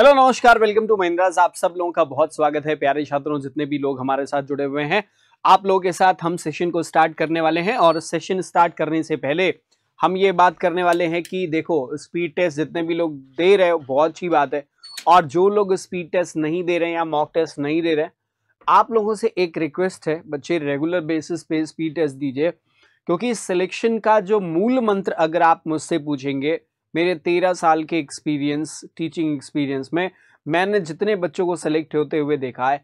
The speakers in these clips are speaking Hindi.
हेलो नमस्कार वेलकम टू महिंद्राज आप सब लोगों का बहुत स्वागत है प्यारे छात्रों जितने भी लोग हमारे साथ जुड़े हुए हैं आप लोगों के साथ हम सेशन को स्टार्ट करने वाले हैं और सेशन स्टार्ट करने से पहले हम ये बात करने वाले हैं कि देखो स्पीड टेस्ट जितने भी लोग दे रहे हो बहुत अच्छी बात है और जो लोग स्पीड टेस्ट नहीं दे रहे हैं या मॉक टेस्ट नहीं दे रहे आप लोगों से एक रिक्वेस्ट है बच्चे रेगुलर बेसिस पे स्पीड टेस्ट दीजिए क्योंकि सिलेक्शन का जो मूल मंत्र अगर आप मुझसे पूछेंगे मेरे तेरह साल के एक्सपीरियंस टीचिंग एक्सपीरियंस में मैंने जितने बच्चों को सेलेक्ट होते हुए देखा है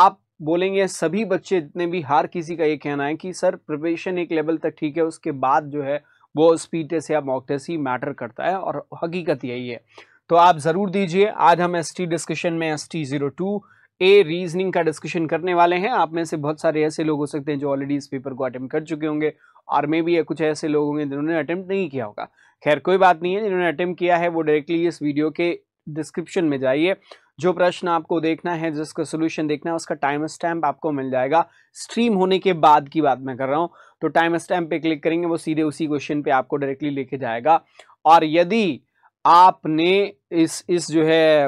आप बोलेंगे सभी बच्चे जितने भी हार किसी का ये कहना है कि सर प्रिपरेशन एक लेवल तक ठीक है उसके बाद जो है वो स्पीड टेस्ट या मॉक टेस्ट ही मैटर करता है और हकीकत यही है तो आप ज़रूर दीजिए आज हम एस डिस्कशन में S T zero two A reasoning का डिस्कशन करने वाले हैं आप में से बहुत सारे ऐसे लोग हो सकते हैं जो ऑलरेडी इस पेपर को अटेम्प्ट कर चुके होंगे और मे भी कुछ ऐसे लोग होंगे जिन्होंने अटैम्प्ट नहीं किया होगा खैर कोई बात नहीं है जिन्होंने अटैम्प्ट किया है वो डायरेक्टली इस वीडियो के डिस्क्रिप्शन में जाइए जो प्रश्न आपको देखना है जिसका सोल्यूशन देखना है उसका टाइम स्टैम्प आपको मिल जाएगा स्ट्रीम होने के बाद की बात मैं कर रहा हूँ तो टाइम स्टैम्प पे क्लिक करेंगे वो सीधे उसी क्वेश्चन पे आपको डायरेक्टली लेके जाएगा और यदि आपने इस इस जो है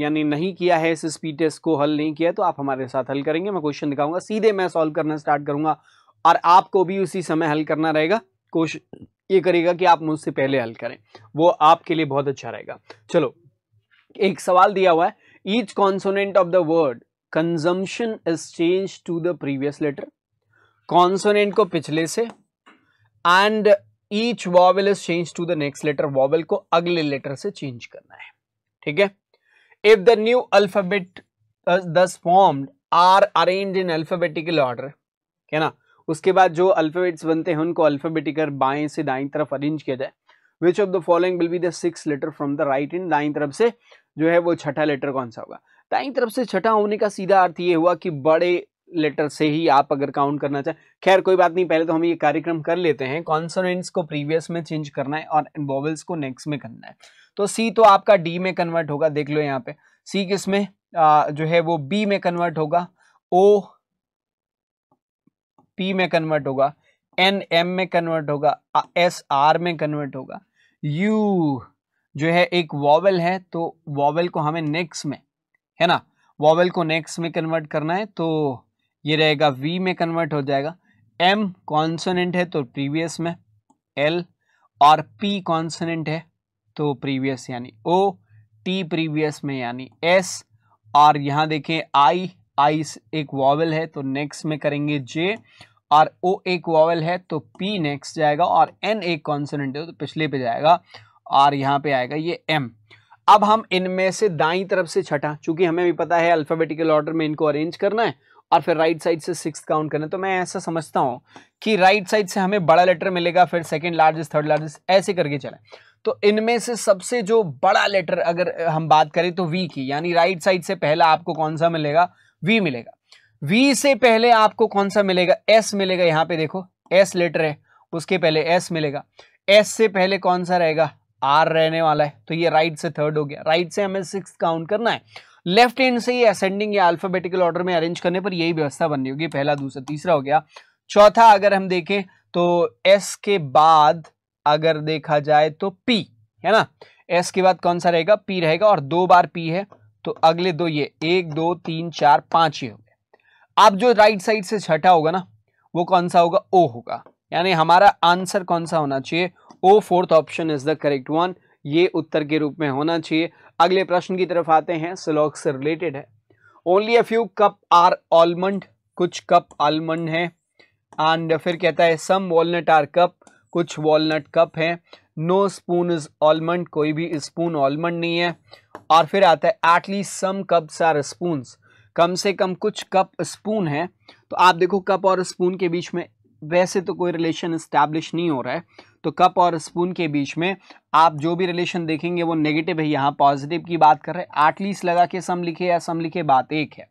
यानी नहीं किया है इस स्पीड टेस्ट को हल नहीं किया तो आप हमारे साथ हल करेंगे मैं क्वेश्चन दिखाऊंगा सीधे मैं सॉल्व करना स्टार्ट करूंगा और आपको भी उसी समय हल करना रहेगा कोशिश ये करेगा कि आप मुझसे पहले हल करें वो आपके लिए बहुत अच्छा रहेगा चलो एक सवाल दिया हुआ है each consonant of the word consumption is change to the previous letter consonant को पिछले से and each vowel is change to the next letter vowel को अगले लेटर से चेंज करना है ठीक है if the new alphabet thus thus are arrange in in order है ना उसके बाद जो अल्फ़ाबेट्स बनते हैं उनको अल्फ़ाबेटिकर बाएं से दाएं तरफ अरेंज किया जाए which of the following will be the six letter from the right end दाएं तरफ से जो है वो छठा लेटर कौन सा होगा दाएं तरफ से छठा होने का सीधा अर्थ ये हुआ कि बड़े लेटर से ही आप अगर काउंट करना चाहें खैर कोई बात नहीं पहले तो हम ये कार्यक्रम कर लेते हैं कॉन्सोनेंट्स को प्रीवियस में चेंज करना है और वॉवल्स को नेक्स्ट में करना है तो सी तो आपका डी में कन्वर्ट होगा देख लो यहाँ पे सी किस में आ, जो है वो बी में कन्वर्ट होगा ओ पी में कन्वर्ट होगा एन एम में कन्वर्ट होगा एस आर में कन्वर्ट होगा यू जो है एक वॉवल है तो वॉवल को हमें नेक्स्ट में है ना वॉवल को नेक्स्ट में कन्वर्ट करना है तो ये रहेगा वी में कन्वर्ट हो जाएगा एम कॉन्सोनेंट है तो प्रीवियस में एल और पी कॉन्सोनेंट है तो प्रीवियस यानी ओ टी प्रीवियस में यानी एस और यहाँ देखें आई आइस एक वॉवल है तो नेक्स्ट में करेंगे जे और ओ एक वॉवल है तो पी नेक्स्ट जाएगा और एन एक कॉन्सोनेंट है तो पिछले पे जाएगा और यहाँ पे आएगा ये एम अब हम इनमें से दाई तरफ से छठा चूंकि हमें भी पता है अल्फ़ाबेटिकल ऑर्डर में इनको अरेंज करना है और फिर राइट साइड से सिक्स काउंट करना है तो मैं ऐसा समझता हूँ कि राइट साइड से हमें बड़ा लेटर मिलेगा फिर सेकेंड लार्जेस्ट थर्ड लार्जेस्ट ऐसे करके चले तो इनमें से सबसे जो बड़ा लेटर अगर हम बात करें तो वी की यानी राइट साइड से पहला आपको कौन सा मिलेगा वी मिलेगा वी से पहले आपको कौन सा मिलेगा एस मिलेगा यहाँ पे देखो एस लेटर है उसके पहले एस मिलेगा एस से पहले कौन सा रहेगा आर रहने वाला है तो ये राइट से थर्ड हो गया राइट से हमें सिक्स काउंट करना है लेफ्ट हैंड से ये असेंडिंग या अल्फाबेटिकल ऑर्डर में अरेंज करने पर यही व्यवस्था बननी होगी पहला दूसरा तीसरा हो गया चौथा अगर हम देखें तो एस के बाद अगर देखा जाए तो पी है ना एस के बाद कौन सा रहेगा पी रहेगा और दो बार पी है तो अगले दो ये एक दो तीन चार पांच ये हो गए अब जो राइट साइड से छठा होगा ना वो कौन सा होगा ओ होगा यानी हमारा आंसर कौन सा होना चाहिए O fourth option is the correct one ये उत्तर के रूप में होना चाहिए अगले प्रश्न की तरफ आते हैं स्लॉग से रिलेटेड है only a few cup are almond कुछ कप आलमंड है एंड फिर कहता है सम वॉलनट आर कप कुछ वॉलनट कप है नो स्पून इज ऑलमंड कोई भी स्पून ऑलमंड नहीं है और फिर आता है at least some cups are spoons कम से कम कुछ कप स्पून है तो आप देखो कप और स्पून के बीच में वैसे तो कोई रिलेशन इस्टेब्लिश नहीं हो रहा है तो कप और स्पून के बीच में आप जो भी रिलेशन देखेंगे वो नेगेटिव है यहाँ पॉजिटिव की बात कर रहे हैं एटलीस्ट लगा के सम लिखे या सम लिखे बात एक है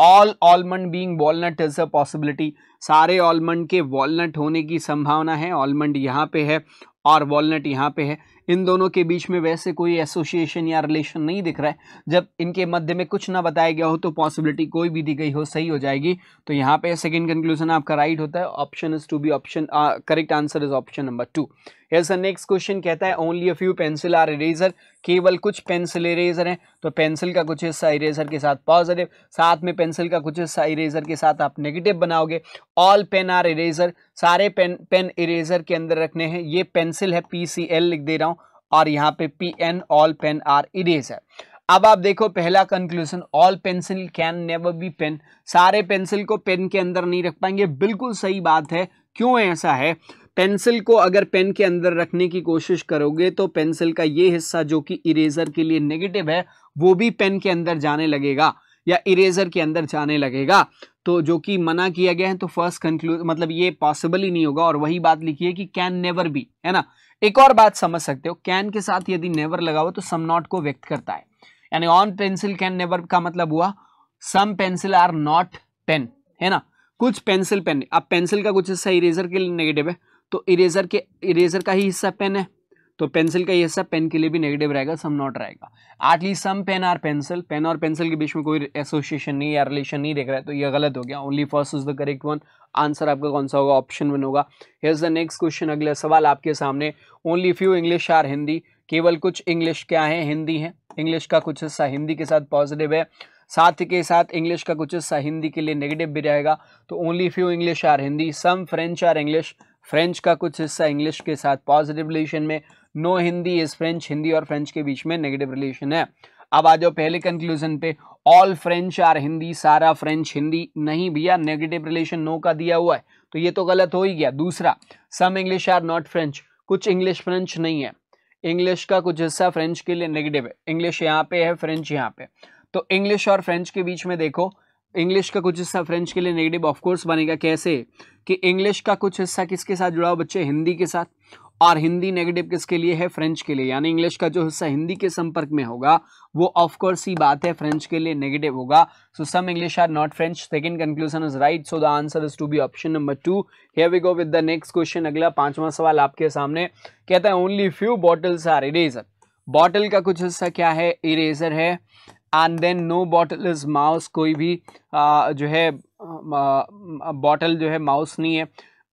all almond being walnut is a possibility सारे ऑलमंड के वॉलनट होने की संभावना है ऑलमंड यहाँ पे है और वॉलनट यहाँ पे है इन दोनों के बीच में वैसे कोई एसोसिएशन या रिलेशन नहीं दिख रहा है जब इनके मध्य में कुछ ना बताया गया हो तो पॉसिबिलिटी कोई भी दी गई हो सही हो जाएगी तो यहाँ पे सेकेंड कंक्लूजन आपका राइट होता है option is to be option correct answer is option number two yes next question कहता है only a few pencil are eraser केवल कुछ पेंसिल इरेजर हैं तो पेंसिल का कुछ हिस्सा इरेजर के साथ पॉजिटिव साथ में पेंसिल का कुछ हिस्सा इरेजर के साथ आप नेगेटिव बनाओगे ऑल पेन आर इरेजर सारे पेन पेन इरेजर के अंदर रखने हैं ये पेंसिल है पी सी एल लिख दे रहा हूँ और यहाँ पे P N all pen are eraser अब आप देखो पहला conclusion all pencil can never be pen सारे पेंसिल को पेन के अंदर नहीं रख पाएंगे बिल्कुल सही बात है क्यों ऐसा है पेंसिल को अगर पेन के अंदर रखने की कोशिश करोगे तो पेंसिल का ये हिस्सा जो कि इरेजर के लिए नेगेटिव है वो भी पेन के अंदर जाने लगेगा या इरेजर के अंदर जाने लगेगा तो जो कि मना किया गया है तो फर्स्ट कंक्लूज मतलब ये पॉसिबल ही नहीं होगा और वही बात लिखी है कि कैन नेवर बी है ना एक और बात समझ सकते हो कैन के साथ यदि नेवर लगा हुआ तो सम नॉट को व्यक्त करता है यानी ऑन पेंसिल कैन नेवर का मतलब हुआ some pencil are not pen है ना कुछ पेंसिल पेन अब पेंसिल का कुछ हिस्सा इरेजर के लिए नेगेटिव है तो इरेजर के इरेजर का ही हिस्सा पेन है तो पेंसिल का ये हिस्सा पेन के लिए भी नेगेटिव रहेगा सम नॉट रहेगा at least some pen are pencil pen और पेंसिल के बीच में कोई एसोसिएशन नहीं या रिलेशन नहीं देख रहा है तो ये गलत हो गया only first is the correct one answer आपका कौन सा होगा ऑप्शन वन होगा हेज द नेक्स्ट क्वेश्चन अगला सवाल आपके सामने only few English are Hindi केवल कुछ इंग्लिश क्या है हिंदी है इंग्लिश का कुछ हिस्सा हिंदी के साथ पॉजिटिव है साथ के साथ इंग्लिश का कुछ हिस्सा हिंदी के लिए नेगेटिव भी रहेगा तो only few English are Hindi some French are English French का कुछ हिस्सा इंग्लिश के साथ पॉजिटिव रिलेशन में no Hindi is French Hindi और फ्रेंच के बीच में नेगेटिव रिलेशन है अब आ जाओ पहले कंक्लूजन पे ऑल फ्रेंच आर हिंदी सारा फ्रेंच हिंदी नहीं भैया नेगेटिव रिलेशन नो का दिया हुआ है तो ये तो गलत हो ही गया दूसरा some English are not French English इंग्लिश फ्रेंच नहीं है इंग्लिश का कुछ हिस्सा फ्रेंच के लिए नेगेटिव है इंग्लिश यहाँ पे है फ्रेंच यहाँ पे तो इंग्लिश और फ्रेंच के बीच में देखो इंग्लिश का कुछ हिस्सा फ्रेंच के लिए नेगेटिव ऑफकोर्स बनेगा कैसे कि इंग्लिश का कुछ हिस्सा किसके साथ जुड़ा हो बच्चे हिंदी के साथ और हिंदी नेगेटिव किसके लिए है फ्रेंच के लिए यानी इंग्लिश का जो हिस्सा हिंदी के संपर्क में होगा वो ऑफकोर्स ही बात है फ्रेंच के लिए नेगेटिव होगा so some English are not French second conclusion is right so the answer is to be option number two here we go with the next question अगला पांचवा सवाल आपके सामने कहता है only few bottles are eraser bottle का कुछ हिस्सा क्या है इरेजर है and then no bottle is mouse कोई भी आ, जो है बॉटल जो है माउस नहीं है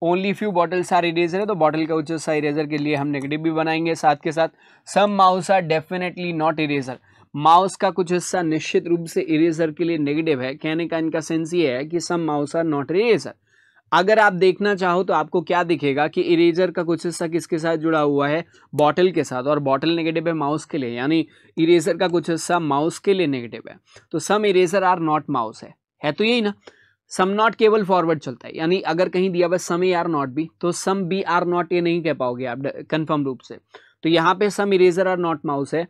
only few bottles are eraser है तो बॉटल का उच्च सा इरेजर के लिए हम नेगेटिव भी बनाएंगे साथ के साथ some mouse are definitely not eraser mouse का कुछ हिस्सा निश्चित रूप से इरेजर के लिए नेगेटिव है कहने का इनका सेंस ये है कि some mouse are not eraser अगर आप देखना चाहो तो आपको क्या दिखेगा कि इरेजर का कुछ हिस्सा किसके साथ जुड़ा हुआ है बॉटल के साथ और बॉटल नेगेटिव है माउस के लिए यानी इरेजर का कुछ हिस्सा माउस के लिए नेगेटिव है तो some eraser are not mouse है है तो यही ना सम नॉट केवल फॉरवर्ड चलता है यानी अगर कहीं दिया हुआ some A are not B तो some B are not A नहीं कह पाओगे आप कन्फर्म रूप से तो यहाँ पे some eraser are not mouse है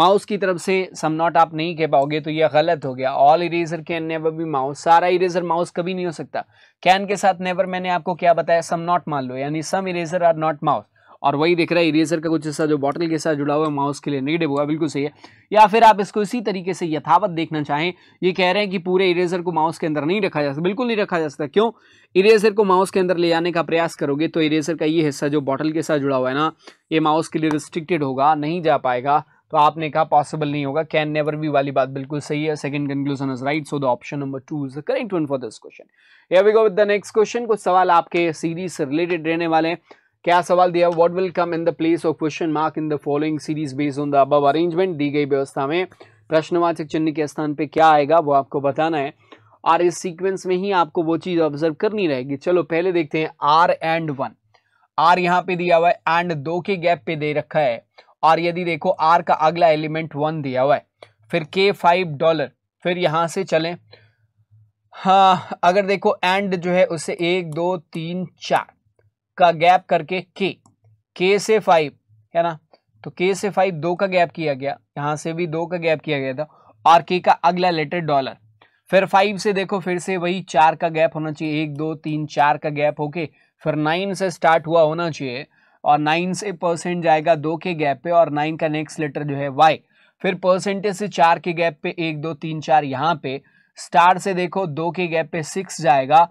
माउस की तरफ से सम नॉट आप नहीं कह पाओगे तो यह गलत हो गया all eraser can never be mouse सारा इरेजर माउस कभी नहीं हो सकता कैन के साथ नेवर मैंने आपको क्या बताया सम नॉट मान लो यानी some eraser are not mouse और वही देख रहा है इरेजर का कुछ हिस्सा जो बॉटल के साथ जुड़ा हुआ है माउस के लिए नेगेटिव होगा बिल्कुल सही है या फिर आप इसको इसी तरीके से यथावत देखना चाहें ये कह रहे हैं कि पूरे इरेजर को माउस के अंदर नहीं रखा जा सकता बिल्कुल नहीं रखा जा सकता क्यों इरेजर को माउस के अंदर ले जाने का प्रयास करोगे तो इरेजर का ये हिस्सा जो बॉटल के साथ जुड़ा हुआ है ना ये माउस के लिए रिस्ट्रिक्टेड होगा नहीं जा पाएगा तो आपने कहा पॉसिबल नहीं होगा कैन नेवर बी वाली बात बिल्कुल सही है second conclusion is right so the option number two is the correct one for this question we go with the next question कुछ सवाल आपके सीरीज से रिलेटेड रहने वाले हैं क्या सवाल दिया what will come in the place of question mark in the following series based on the अब अरेंजमेंट दी गई व्यवस्था में प्रश्नवाचक चिन्ह के स्थान पे क्या आएगा वो आपको बताना है और इस सीक्वेंस में ही आपको वो चीज़ ऑब्जर्व करनी रहेगी चलो पहले देखते हैं आर एंड वन आर यहाँ पे दिया हुआ है एंड दो के गैप पे दे रखा है और यदि देखो आर का अगला एलिमेंट वन दिया हुआ है फिर के फाइव डॉलर फिर यहाँ से चले हाँ अगर देखो एंड जो है उसे एक दो तीन चार का गैप करके के के से फाइव है ना तो के से फाइव दो का गैप किया गया यहाँ से भी दो का गैप किया गया था और के का अगला लेटर डॉलर फिर फाइव से देखो फिर से वही चार का गैप होना चाहिए एक दो तीन चार का गैप होके फिर नाइन से स्टार्ट हुआ होना चाहिए और नाइन से परसेंट जाएगा दो के गैप पे और नाइन का नेक्स्ट लेटर जो है वाई फिर परसेंटेज से चार के गैप पे एक दो तीन चार यहाँ पे स्टार से देखो दो के गैप पे सिक्स जाएगा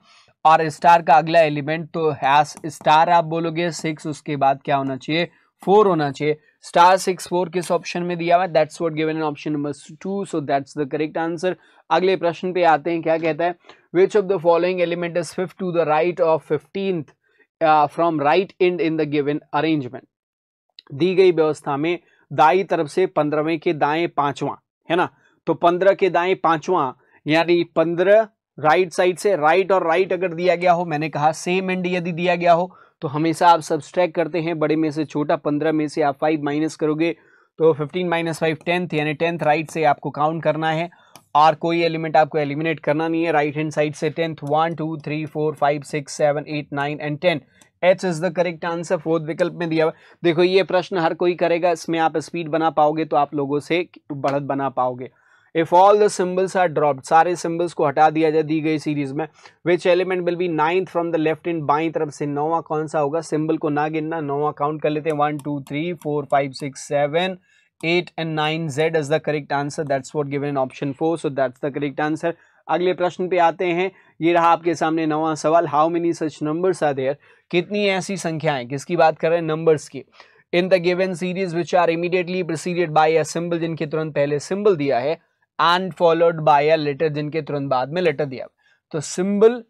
और स्टार का अगला एलिमेंट तो हैश स्टार आप बोलोगे सिक्स उसके बाद क्या होना चाहिए फोर होना चाहिए स्टार सिक्स फोर किस ऑप्शन में दिया हुआ है that's what given option number two so that's the correct answer अगले प्रश्न पे आते हैं क्या कहता है which of the following element is fifth to the right of fifteen from right end in the given arrangement दी गई व्यवस्था में दाई तरफ से पंद्रहवें के दाएं पांचवा है ना तो पंद्रह के दाएं पांचवा यानी पंद्रह राइट right साइड से राइट right और राइट right अगर दिया गया हो मैंने कहा सेम एंड यदि दिया गया हो तो हमेशा आप सब्सट्रैक करते हैं बड़े में से छोटा पंद्रह में से आप फाइव माइनस करोगे तो फिफ्टीन माइनस फाइव टेंथ यानी टेंथ राइट से आपको काउंट करना है और कोई एलिमेंट आपको एलिमिनेट करना नहीं है राइट हैंड साइड से tenth one two three four five six seven eight nine and ten H is the correct answer fourth विकल्प में दिया हुआ देखो ये प्रश्न हर कोई करेगा इसमें आप स्पीड बना पाओगे तो आप लोगों से बढ़त बना पाओगे if all the symbols are dropped सारे सिंबल्स को हटा दिया जाए दी गई सीरीज में which element will be ninth from the left in बाई तरफ से नौवा कौन सा होगा सिंबल को ना गिनना नौवा काउंट कर लेते हैं one two three four five six seven eight and nine Z is the correct answer that's what given in option four so that's the correct answer अगले प्रश्न पे आते हैं ये रहा आपके सामने नवा सवाल how many such numbers are there कितनी ऐसी संख्याएं किसकी बात कर रहे हैं नंबर्स की in the given series which are immediately proceeded by a symbol जिनके तुरंत पहले सिंबल दिया है and followed by a letter जिनके तुरंत बाद में लेटर दिया तो सिंबल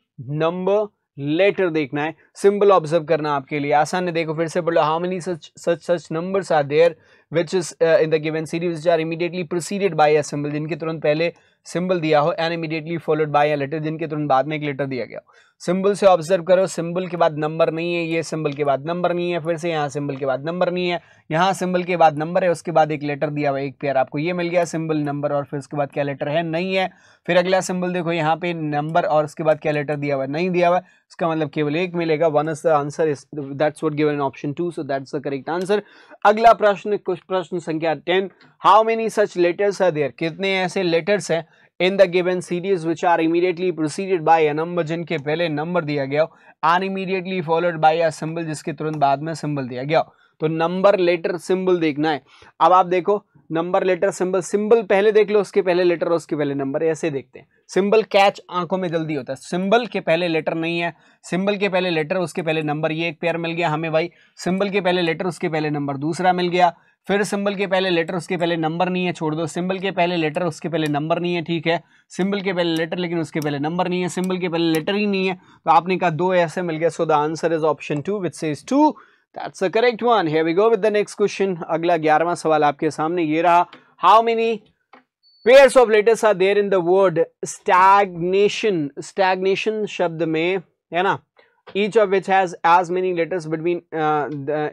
नंबर लेटर देखना है सिंबल ऑब्जर्व करना आपके लिए आसान है देखो फिर से बोलो how many such such such numbers are there which is in the given series are immediately proceeded by a symbol जिनके तुरंत पहले सिंबल दिया हो एन इमीडिएटली फॉलोड बाय या लेटर जिनके तुरंत बाद में एक लेटर दिया गया सिंबल से ऑब्जर्व करो सिंबल के बाद नंबर नहीं है ये सिंबल के बाद नंबर नहीं है फिर से यहाँ सिंबल के बाद नंबर नहीं है यहाँ सिंबल के बाद नंबर है उसके बाद एक लेटर दिया हुआ एक पेयर आपको ये मिल गया सिंबल नंबर और फिर उसके बाद क्या लेटर है नहीं है फिर अगला सिंबल देखो यहाँ पे नंबर और उसके बाद क्या लेटर दिया हुआ नहीं दिया हुआ इसका मतलब केवल एक मिलेगा one is the answer is that's what given option two so that's the correct answer अगला प्रश्न कुछ प्रश्न संख्या ten how many such letters are there कितने ऐसे लेटर्स हैं in the given series which are immediately proceeded by a number जिनके पहले नंबर दिया गया हो and immediately followed by a symbol जिसके तुरंत बाद में सिंबल दिया गया हो तो नंबर लेटर सिंबल देखना है अब आप देखो नंबर लेटर सिंबल सिंबल पहले देख लो उसके पहले लेटर उसके पहले नंबर ऐसे देखते हैं सिंबल कैच आंखों में जल्दी होता है सिंबल के पहले लेटर नहीं है सिंबल के पहले लेटर उसके पहले नंबर ये एक पेयर मिल गया हमें भाई सिंबल के पहले लेटर उसके पहले नंबर दूसरा मिल गया फिर सिंबल के पहले लेटर उसके पहले नंबर नहीं है छोड़ दो सिंबल के पहले लेटर उसके पहले नंबर नहीं है ठीक है सिंबल के पहले लेटर लेकिन उसके पहले नंबर नहीं है सिंबल के पहले लेटर ही नहीं है तो आपने कहा दो ऐसे मिल गया so the answer is option two which says two that's a correct one here we go with the next question अगला ग्यारहवा सवाल आपके सामने ये रहा how many pairs of letters are there in the word stagnation stagnation शब्द में है ना each of which has as many letters between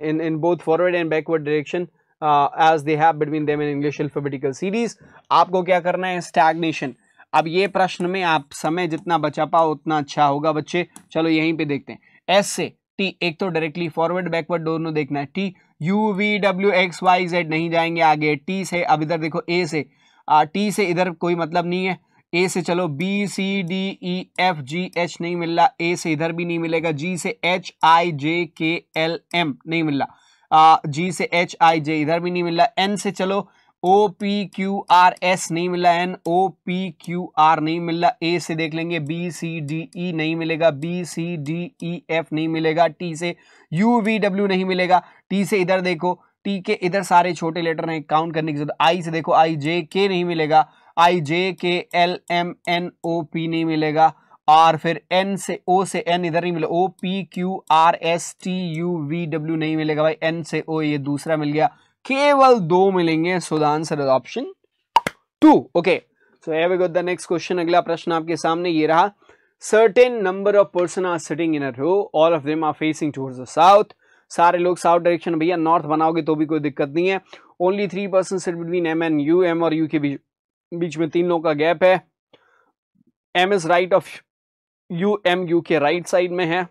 in in both forward and backward direction as they have between them in English alphabetical series आपको क्या करना है स्टैग्नेशन अब ये प्रश्न में आप समय जितना बचा पाओ उतना अच्छा होगा बच्चे चलो यहीं पे देखते हैं एस से टी एक तो डायरेक्टली फॉरवर्ड बैकवर्ड दोनों देखना है T U V W X Y Z नहीं जाएंगे आगे टी से अब इधर देखो ए से आ, टी से इधर कोई मतलब नहीं है ए से चलो B C D E F G H नहीं मिल रहा ए से इधर भी नहीं मिलेगा जी से H I J K L M नहीं मिल रहा जी से एच आई जे इधर भी नहीं मिल रहा एन से चलो O P Q R S नहीं मिला N O P Q R नहीं मिल रहा ए से देख लेंगे बी सी डी ई नहीं मिलेगा B C D E F नहीं मिलेगा टी से यू वी डब्ल्यू नहीं मिलेगा टी से इधर देखो टी के इधर सारे छोटे लेटर हैं काउंट करने की जरूरत आई से देखो आई जे के नहीं मिलेगा I J K L M N O P नहीं मिलेगा और फिर एन से ओ से एन इधर नहीं मिले O P Q R S T U V W नहीं मिलेगा भाई एन से ओ ये दूसरा मिल गया केवल दो मिलेंगे so the answer is option two okay so have got the next question अगला प्रश्न आपके सामने ये रहा certain number of person are sitting in a row all of them are facing towards the south सारे लोग साउथ डायरेक्शन भैया नॉर्थ बनाओगे तो भी कोई दिक्कत नहीं है only three person sit between M and U M और यू के बीच बीच में तीन लोगों का गैप है M is right of U M U के राइट साइड में है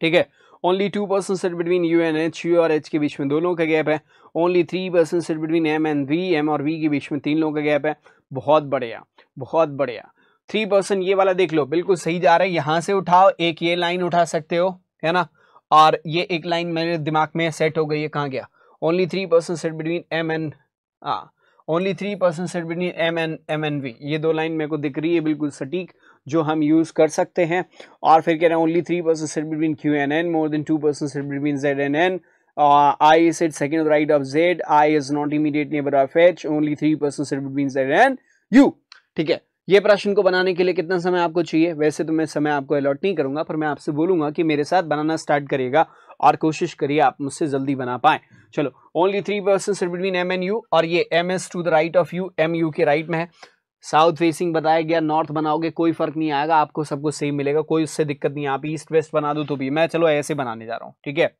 ठीक है only two persons sit between U and H U और एच के बीच में दो लोगों का गैप है only three persons sit between M and V M और वी के बीच में तीन लोगों का गैप है बहुत बढ़िया बहुत बढ़िया थ्री परसेंट ये वाला देख लो बिल्कुल सही जा रहा है यहाँ से उठाओ एक ये लाइन उठा सकते हो है ना और ये एक लाइन मेरे दिमाग में सेट हो गई है कहाँ गया only three persons sit between M and हाँ only three persons sit between M and M and V ये दो लाइन मेरे को दिख रही है बिल्कुल सटीक जो हम यूज़ कर सकते हैं और फिर कह रहे हैं only three persons sit between Q and N more than two persons sit between Z and N I is it second right of Z I is not immediate neighbour of H only three persons sit between Z and U ठीक है ये प्रश्न को बनाने के लिए कितना समय आपको चाहिए वैसे तो मैं समय आपको अलॉट नहीं करूंगा पर मैं आपसे बोलूंगा कि मेरे साथ बनाना स्टार्ट करिएगा और कोशिश करिए आप मुझसे जल्दी बना पाएं चलो only three persons between M and U और ये M is to the right of U M U के राइट में है साउथ फेसिंग बताया गया नॉर्थ बनाओगे कोई फर्क नहीं आएगा आपको सबको सेम मिलेगा कोई उससे दिक्कत नहीं आप ईस्ट वेस्ट बना दो तो भी मैं चलो ऐसे बनाने जा रहा हूँ ठीक है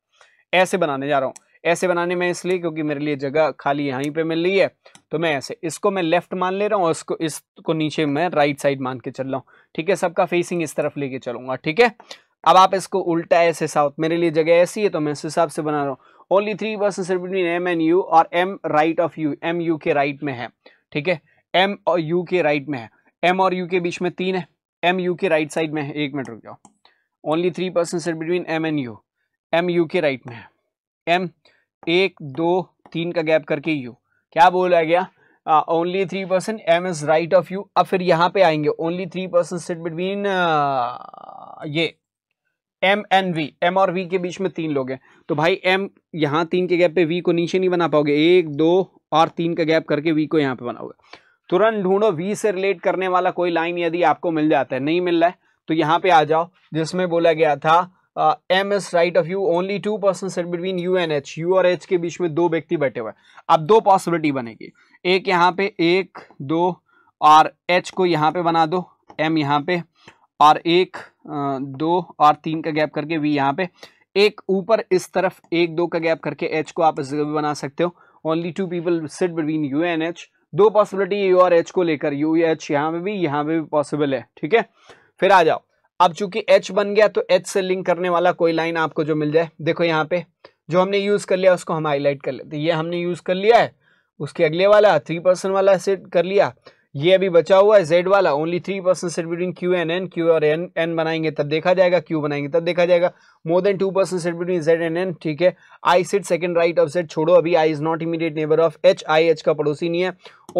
ऐसे बनाने जा रहा हूँ ऐसे बनाने में इसलिए क्योंकि मेरे लिए जगह खाली यहीं पे मिल रही है तो मैं ऐसे इसको मैं लेफ्ट मान ले रहा हूँ और इसको इसको नीचे मैं राइट साइड मान के चल रहा हूँ ठीक है सबका फेसिंग इस तरफ लेके चलूंगा ठीक है अब आप इसको उल्टा ऐसे साउथ मेरे लिए जगह ऐसी है तो मैं इस हिसाब से बना रहा हूँ only three person between M and U और M right of U M U के राइट में है ठीक है एम और यू के राइट में है एम और यू के बीच में तीन है एम यू के राइट साइड में है एक मिनट रुक जाओ only three person sit between M and U M U के राइट में है एम एक दो तीन का गैप करके यू क्या बोला गया only three person M is right of U अब फिर यहाँ पे आएंगे only three person sit between ये एम एंड वी एम और वी के बीच में तीन लोग हैं तो भाई एम यहाँ तीन के गैप पे वी को नीचे नहीं बना पाओगे एक दो और तीन का गैप करके वी को यहाँ पे बनाओगे तुरंत ढूंढो वी से रिलेट करने वाला कोई लाइन यदि आपको मिल जाता है नहीं मिल रहा है तो यहाँ पे आ जाओ जिसमें बोला गया था M is right of U only two person sit between U and H U और एच के बीच में दो व्यक्ति बैठे हुए अब दो पॉसिबिलिटी बनेगी एक यहाँ पे एक दो और एच को यहाँ पे बना दो एम यहाँ पे और एक दो और तीन का गैप करके वी यहाँ पे एक ऊपर इस तरफ एक दो का गैप करके एच को आप इस जगह भी बना सकते हो only two people sit between U and H दो पॉसिबिलिटी यू और एच को लेकर यू एच यहाँ पे भी यहाँ पे भी पॉसिबल है ठीक है फिर आ जाओ अब चूंकि एच बन गया तो एच से लिंक करने वाला कोई लाइन आपको जो मिल जाए देखो यहाँ पे जो हमने यूज कर लिया उसको हम हाईलाइट कर लेते ये हमने यूज कर लिया है उसके अगले वाला थ्री परसेंट वाला सेट कर लिया ये अभी बचा हुआ है जेड वाला only three persons sit between Q and N Q और एन एन बनाएंगे तब देखा जाएगा क्यू बनाएंगे तब देखा जाएगा more than two persons sit between Z and N ठीक है I sit second right of sit छोड़ो अभी I is not immediate neighbour of H I H का पड़ोसी नहीं है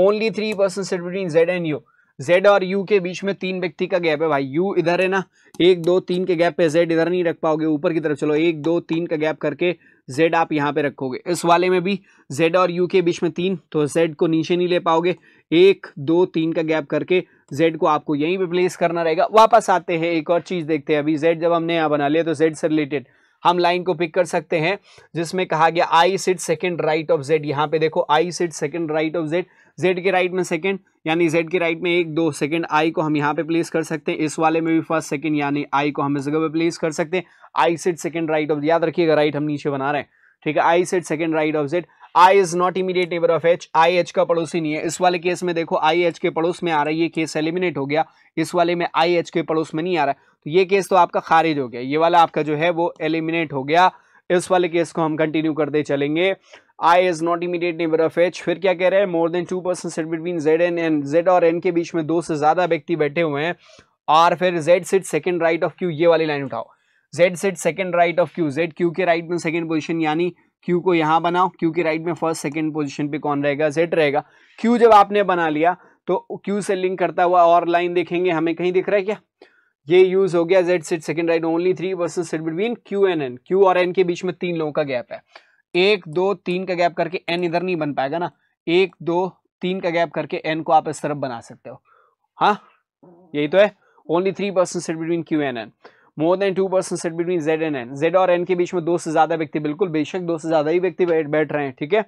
only three persons sit between Z and U Z और यू के बीच में तीन व्यक्ति का गैप है भाई यू इधर है ना एक दो तीन के गैप पे जेड इधर नहीं रख पाओगे ऊपर की तरफ चलो एक दो तीन का गैप करके जेड आप यहाँ पे रखोगे इस वाले में भी जेड और यू के बीच में तीन तो जेड को नीचे नहीं ले पाओगे एक दो तीन का गैप करके जेड को आपको यहीं पे प्लेस करना रहेगा वापस आते हैं एक और चीज़ देखते हैं अभी जेड जब हमने यहाँ बना लिया तो जेड से रिलेटेड हम लाइन को पिक कर सकते हैं जिसमें कहा गया I sit second right of Z यहाँ पे देखो I sit second right of Z Z के राइट में सेकेंड यानी जेड के राइट में एक दो सेकेंड आई को हम यहाँ पे प्लेस कर सकते हैं इस वाले में भी फर्स्ट सेकेंड यानी आई को हम इस जगह पे प्लेस कर सकते हैं I sit second right of याद रखिएगा राइट हम नीचे बना रहे हैं ठीक है I sit second right of Z I is not immediate neighbour of H I H का पड़ोसी नहीं है इस वाले केस में देखो आई एच के पड़ोस में आ रहा है ये केस एलिमिनेट हो गया इस वाले में आई एच के पड़ोस में नहीं आ रहा है तो ये केस तो आपका खारिज हो गया ये वाला आपका जो है वो एलिमिनेट हो गया इस वाले केस को हम कंटिन्यू करते चलेंगे I is not immediate neighbour of H फिर क्या कह रहे हैं more than two person sit between Z N and Z और एन के बीच में दो से ज्यादा व्यक्ति बैठे हुए हैं और फिर Z sit second right of Q ये वाली लाइन उठाओ Z sit second right of Q Z Q के राइट में सेकेंड पोजिशन यानी क्यू को यहाँ बनाओ क्यू की राइट में फर्स्ट सेकेंड पोजिशन पे कौन रहेगा जेड रहेगा क्यू जब आपने बना लिया तो क्यू से लिंक करता हुआ और लाइन देखेंगे हमें कहीं दिख रहा है क्या ये यूज हो गया Z sit second right only three person sit between Q and N Q और एन के बीच में तीन लोगों का गैप है एक दो तीन का गैप करके एन इधर नहीं बन पाएगा ना एक दो तीन का गैप करके एन को आप इस तरफ बना सकते हो हाँ यही तो है only three person sit between Q and N more than two person sit between Z and N Z और एन के बीच में दो से ज्यादा व्यक्ति बिल्कुल बेशक दो से ज्यादा ही व्यक्ति बैठ रहे हैं ठीक है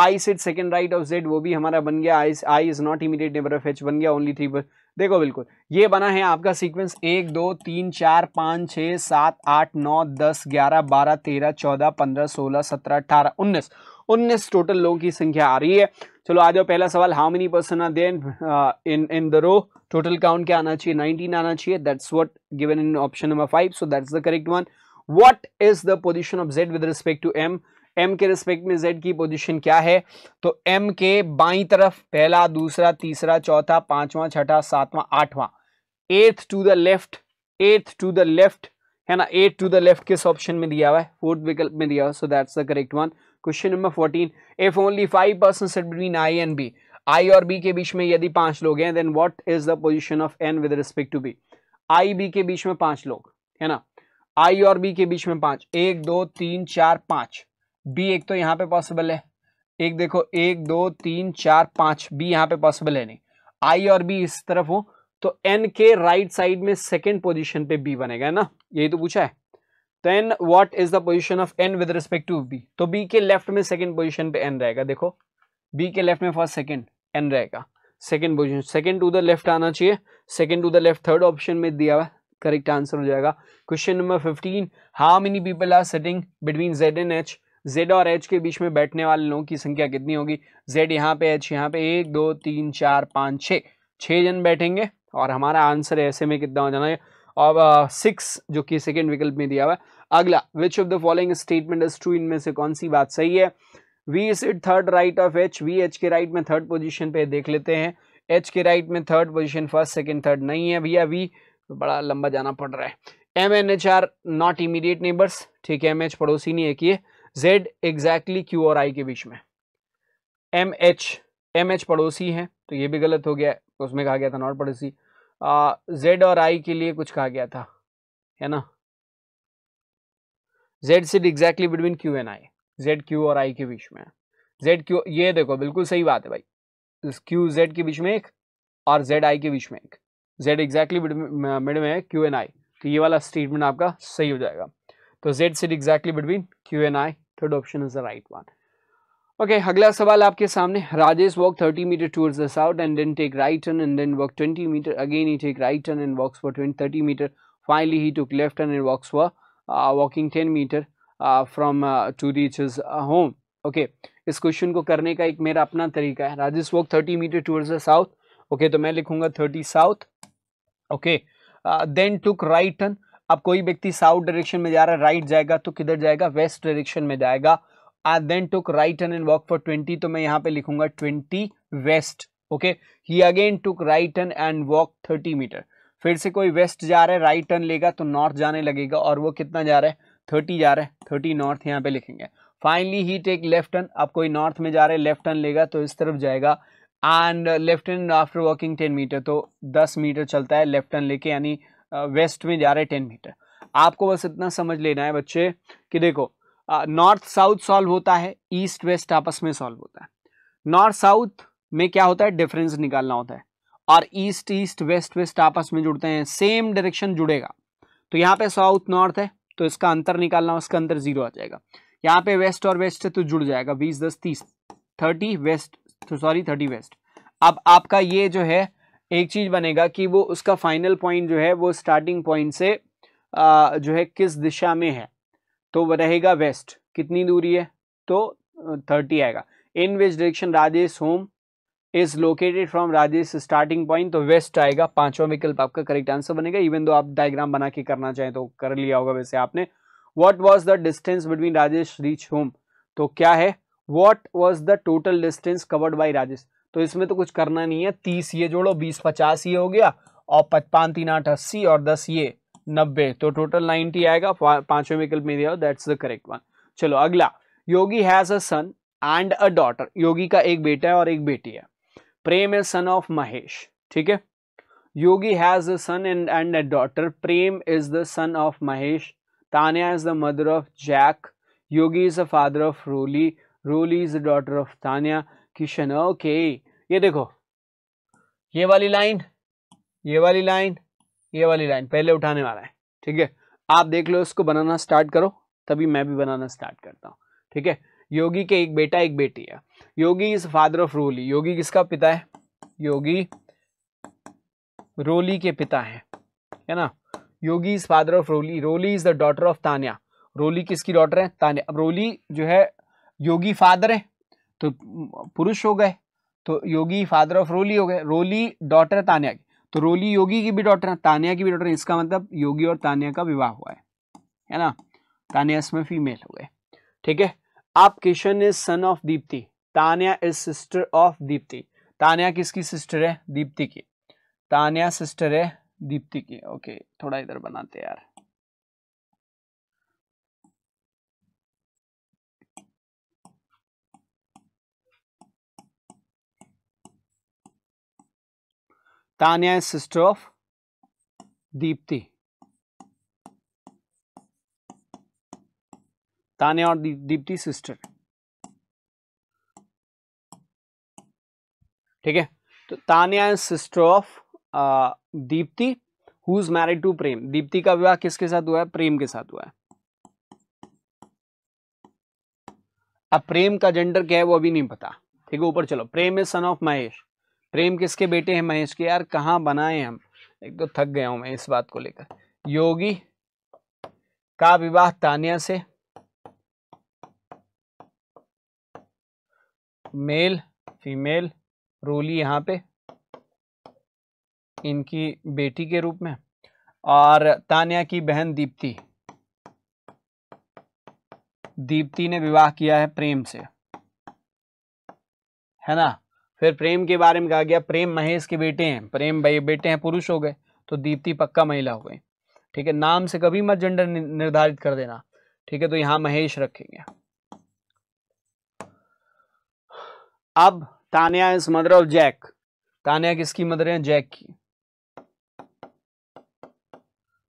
I sit second right of Z वो भी हमारा बन गया I I is not immediate neighbour of H बन गया ओनली थ्री पर देखो बिल्कुल ये बना है आपका सीक्वेंस एक दो तीन चार पाँच छः सात आठ नौ दस ग्यारह बारह तेरह चौदह पंद्रह सोलह सत्रह अठारह उन्नीस उन्नीस टोटल लोगों की संख्या आ रही है चलो आ जाओ पहला सवाल how many person are then in in the row total count क्या आना चाहिए 19 आना चाहिए that's what given in option number five so that's the correct one what is the position of Z with respect to M M के रिस्पेक्ट में जेड की पोजीशन क्या है तो एम के बाई तरफ पहला दूसरा तीसरा चौथा पांचवा छठा सातवां आठवां eighth to the left eighth to the left है ना एट टू द लेफ्ट किस ऑप्शन में दिया हुआ है फोर्थ विकल्प में दिया हुआ so that's the correct one question number fourteen if only five persons sit between I and B I और बी के बीच में यदि पांच लोग हैं then what is the position of N with respect to B I B के बीच में पांच लोग है ना आई और बी के बीच में पांच एक दो तीन चार पांच बी एक तो यहाँ पे पॉसिबल है एक देखो एक दो तीन चार पांच बी यहाँ पे पॉसिबल है नहीं आई और बी इस तरफ हो तो एन के राइट साइड में सेकेंड पोजिशन पे बी बनेगा है ना यही तो पूछा है then what is the position of N with respect to B तो बी के लेफ्ट में सेकेंड पोजिशन पे एन रहेगा देखो बी के लेफ्ट में फर्स्ट सेकेंड एन रहेगा second position second to the left आना चाहिए second to the left third option में दिया हुआ करेक्ट आंसर हो जाएगा question number fifteen how many people are sitting between Z and H Z और एच के बीच में बैठने वाले लोगों की संख्या कितनी होगी जेड यहाँ पे एच यहाँ पे एक दो तीन चार पाँच छः छः जन बैठेंगे और हमारा आंसर ऐसे में कितना हो जाना है और सिक्स uh, जो कि सेकेंड विकल्प में दिया हुआ है अगला which of the following statement is true इनमें से कौन सी बात सही है V is it third right of H V H के राइट में थर्ड पोजिशन पे देख लेते हैं एच के राइट में third position first second third नहीं है भैया वी तो बड़ा लंबा जाना पड़ रहा है M N H are not immediate neighbours ठीक है एम एच पड़ोसी नहीं है कि जेड एग्जैक्टली क्यू और आई के बीच में एम एच एम एच पड़ोसी है तो ये भी गलत हो गया उसमें कहा गया था नॉट पड़ोसी जेड और आई के लिए कुछ कहा गया था है ना Z sit exactly between Q and I Z Q और आई के बीच में जेड क्यू ये देखो बिल्कुल सही बात है भाई क्यू जेड के बीच में एक और जेड आई के बीच में एक जेड एग्जैक्टली मिड में है क्यू एन आई तो ये वाला स्टेटमेंट आपका सही हो जाएगा तो Z set exactly between Q and I third option is the right one okay अगला सवाल आपके सामने Rajesh walk 30 metre towards the south and then take right turn and then walk 20 metre again he take right turn and walks for 20 30 metre finally he took left turn and walks for walking 10 metre from to reach is home okay इस क्वेश्चन को करने का एक मेरा अपना तरीका है Rajesh walk thirty metre towards the south okay तो मैं लिखूंगा thirty south okay then took right turn अब कोई व्यक्ति साउथ डायरेक्शन में जा रहा है राइट जाएगा तो किधर जाएगा वेस्ट डायरेक्शन में जाएगा I then took right turn and walk for twenty तो मैं यहाँ पे लिखूंगा twenty west okay he again took right turn and walk thirty metre फिर से कोई वेस्ट जा रहा है राइट टर्न लेगा तो नॉर्थ जाने लगेगा और वो कितना जा रहा है थर्टी जा रहा है थर्टी नॉर्थ यहाँ पे लिखेंगे finally he take left turn आप कोई नॉर्थ में जा रहे हैं लेफ्ट टर्न लेगा तो इस तरफ जाएगा and left turn after walking ten metre तो दस मीटर चलता है लेफ्ट टर्न लेके यानी वेस्ट में जा रहे हैं टेन मीटर आपको बस इतना समझ लेना है बच्चे कि देखो नॉर्थ साउथ सॉल्व होता है ईस्ट वेस्ट आपस में सॉल्व होता है नॉर्थ साउथ में क्या होता है डिफरेंस निकालना होता है और ईस्ट ईस्ट वेस्ट वेस्ट आपस में जुड़ते हैं सेम डायरेक्शन जुड़ेगा तो यहाँ पे साउथ नॉर्थ है तो इसका अंतर निकालना उसका अंदर जीरो आ जाएगा यहाँ पे वेस्ट और वेस्ट है तो जुड़ जाएगा बीस दस तीस थर्टी वेस्ट तो सॉरी थर्टी वेस्ट अब आपका ये जो है एक चीज बनेगा कि वो उसका फाइनल पॉइंट जो है वो स्टार्टिंग पॉइंट से आ, जो है किस दिशा में है तो वह रहेगा वेस्ट कितनी दूरी है तो थर्टी आएगा in west direction Rajesh home is located from Rajesh starting point तो वेस्ट आएगा पांचवा विकल्प आपका करेक्ट आंसर बनेगा इवन दो आप डायग्राम बना के करना चाहें तो कर लिया होगा वैसे आपने what was the distance between Rajesh reach home तो क्या है what was the total distance covered by Rajesh तो इसमें तो कुछ करना नहीं है तीस ये जोड़ो बीस पचास ये हो गया और पाँच तीन आठ अस्सी और दस ये नब्बे तो टोटल नाइनटी आएगा पांचवें विकल्प में दिया दैट्स द करेक्ट वन चलो अगला Yogi has a son and a daughter Yogi का एक बेटा है और एक बेटी है Prem is son of Mahesh ठीक है Yogi has a son and and a daughter Prem is the son of Mahesh Tanya is the mother of Jack Yogi is a father of Roli Roli is the daughter of Tanya Kishan okay ये देखो ये वाली लाइन ये वाली लाइन ये वाली लाइन पहले उठाने वाला है ठीक है आप देख लो इसको बनाना स्टार्ट करो तभी मैं भी बनाना स्टार्ट करता हूँ ठीक है योगी के एक बेटा एक बेटी है Yogi is father of Roli Yogi किसका पिता है योगी रोली के पिता है है ना Yogi is father of Roli Roli is the daughter of Tania Roli किसकी डॉटर है तानिया अब रोली जो है योगी फादर है तो पुरुष हो गए तो योगी फादर ऑफ रोली हो गए रोली डॉटर है तानिया की तो रोली योगी की भी डॉटर है तानिया की भी डॉटर है इसका मतलब योगी और तानिया का विवाह हुआ है है ना तानिया इसमें फीमेल हो गए ठीक है आप Kishan is son of Deepti Tania is sister of Deepti Tania किसकी सिस्टर है दीप्ति की तानिया सिस्टर है दीप्ति की ओके थोड़ा इधर बनाते यार Tania is sister of Deepti Tanya और दीप्ति सिस्टर ठीक है तो Tania is sister of Deepti who is married to Prem Deepti का विवाह किसके साथ हुआ है प्रेम के साथ हुआ है अब प्रेम का जेंडर क्या है वो अभी नहीं पता ठीक है ऊपर चलो Prem is son of Mahesh Prem किसके बेटे हैं महेश के यार कहाँ बनाए हम एक तो थक गया हूं मैं इस बात को लेकर योगी का विवाह तानिया से मेल फीमेल रोली यहाँ पे इनकी बेटी के रूप में और तानिया की बहन दीप्ति दीप्ति ने विवाह किया है प्रेम से है ना फिर प्रेम के बारे में कहा गया प्रेम महेश के बेटे हैं प्रेम भाई बेटे हैं पुरुष हो गए तो दीप्ति पक्का महिला हो गई ठीक है नाम से कभी मत जेंडर निर्धारित कर देना ठीक है तो यहाँ महेश रखेंगे अब Tania is mother of Jack Tania किसकी मदर है जैक की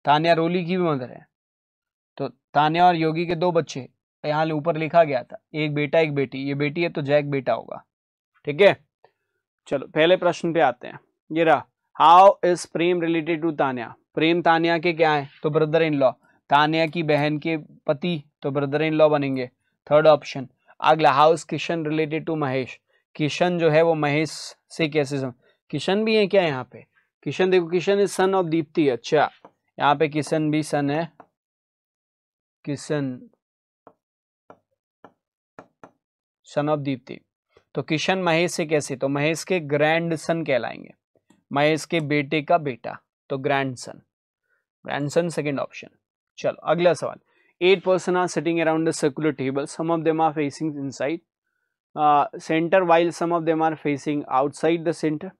तानिया रोली की भी मदर है तो तानिया और योगी के दो बच्चे यहां ऊपर लिखा गया था एक बेटा एक बेटी ये बेटी है तो जैक बेटा होगा ठीक है चलो पहले प्रश्न पे आते हैं ये रहा how is Prem related to Tania Prem Tania के क्या है तो ब्रदर इन लॉ तानिया की बहन के पति तो ब्रदर इन लॉ बनेंगे थर्ड ऑप्शन अगला how is Kishan related to Mahesh Kishan जो है वो महेश से कैसे सम... किशन भी है क्या यहाँ पे किशन देखो Kishan is son of Deepti अच्छा यहाँ पे किशन भी सन है किशन सन ऑफ दीप्ति तो किशन महेश से कैसे तो महेश के ग्रैंड सन कहलाएंगे महेश के बेटे का बेटा तो grandson grandson second option चलो अगला सवाल eight person are sitting around a circular table some of them are facing Uh, center while some of them are facing outside the center.